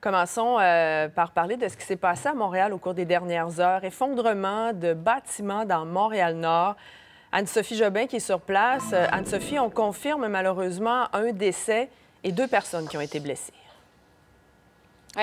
Commençons euh, par parler de ce qui s'est passé à Montréal au cours des dernières heures. Effondrement de bâtiments dans Montréal-Nord. Anne-Sophie Jobin qui est sur place. Euh, Anne-Sophie, on confirme malheureusement un décès et deux personnes qui ont été blessées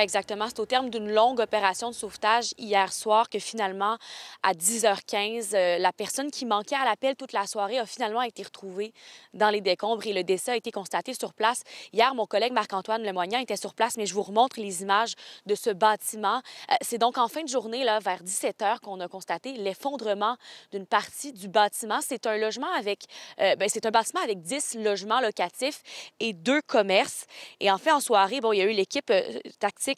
exactement. C'est au terme d'une longue opération de sauvetage hier soir que finalement, à 10h15, euh, la personne qui manquait à l'appel toute la soirée a finalement été retrouvée dans les décombres et le décès a été constaté sur place. Hier, mon collègue Marc-Antoine Lemoignan était sur place, mais je vous remontre les images de ce bâtiment. Euh, c'est donc en fin de journée, là, vers 17h, qu'on a constaté l'effondrement d'une partie du bâtiment. C'est un logement avec... Euh, ben, c'est un bâtiment avec 10 logements locatifs et deux commerces. Et en fait, en soirée, bon, il y a eu l'équipe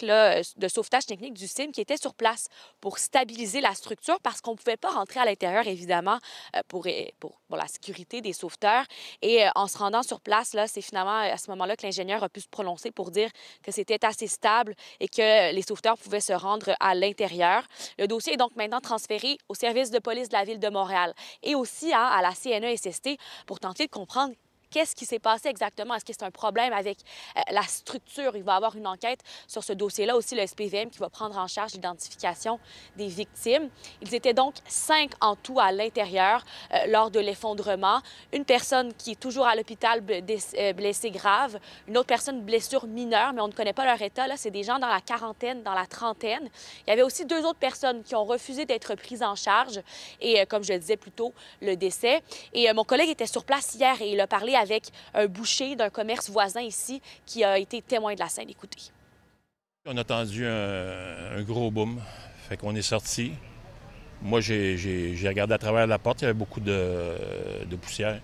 euh, de sauvetage technique du CIM qui était sur place pour stabiliser la structure parce qu'on ne pouvait pas rentrer à l'intérieur, évidemment, euh, pour, pour, la sécurité des sauveteurs. Et euh, en se rendant sur place, là, c'est finalement à ce moment-là que l'ingénieur a pu se prononcer pour dire que c'était assez stable et que les sauveteurs pouvaient se rendre à l'intérieur. Le dossier est donc maintenant transféré au service de police de la ville de Montréal et aussi à, hein, à la CNESST pour tenter de comprendre qu'est-ce qui s'est passé exactement? Est-ce que c'est un problème avec euh, la structure? Il va y avoir une enquête sur ce dossier-là. Aussi, le SPVM qui va prendre en charge l'identification des victimes. Ils étaient donc cinq en tout à l'intérieur euh, lors de l'effondrement. Une personne qui est toujours à l'hôpital euh, blessée grave, une autre personne blessure mineure, mais on ne connaît pas leur état. Là, c'est des gens dans la quarantaine, dans la trentaine. Il y avait aussi deux autres personnes qui ont refusé d'être prises en charge et, comme je le disais plus tôt, le décès. Et mon collègue était sur place hier et il a parlé à avec un boucher d'un commerce voisin ici qui a été témoin de la scène. Écoutez. On a entendu un, gros boom. Fait qu'on est sorti. Moi, j'ai regardé à travers la porte, il y avait beaucoup de, poussière.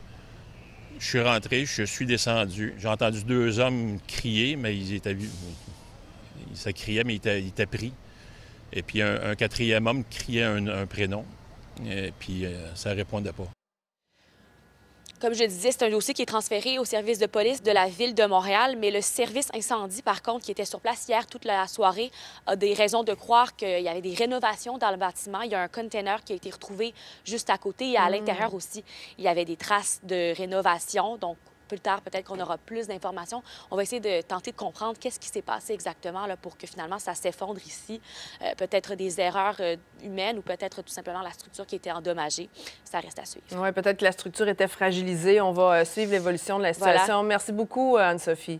Je suis rentré, je suis descendu. J'ai entendu deux hommes crier, mais ils étaient Ça criait, mais ils étaient, pris. Et puis un, quatrième homme criait un, un prénom. Et puis euh, ça répondait pas. Comme je disais, c'est un dossier qui est transféré au service de police de la ville de Montréal, mais le service incendie, par contre, qui était sur place hier toute la soirée, a des raisons de croire qu'il y avait des rénovations dans le bâtiment. Il y a un container qui a été retrouvé juste à côté et à hmm. l'intérieur aussi, il y avait des traces de rénovation. Donc, plus tard, peut-être qu'on aura plus d'informations. On va essayer de tenter de comprendre qu'est-ce qui s'est passé exactement là, pour que finalement ça s'effondre ici. Euh, peut-être des erreurs euh, humaines ou peut-être tout simplement la structure qui était endommagée. Ça reste à suivre. Oui, peut-être que la structure était fragilisée. On va euh, suivre l'évolution de la situation. Merci beaucoup, Anne-Sophie.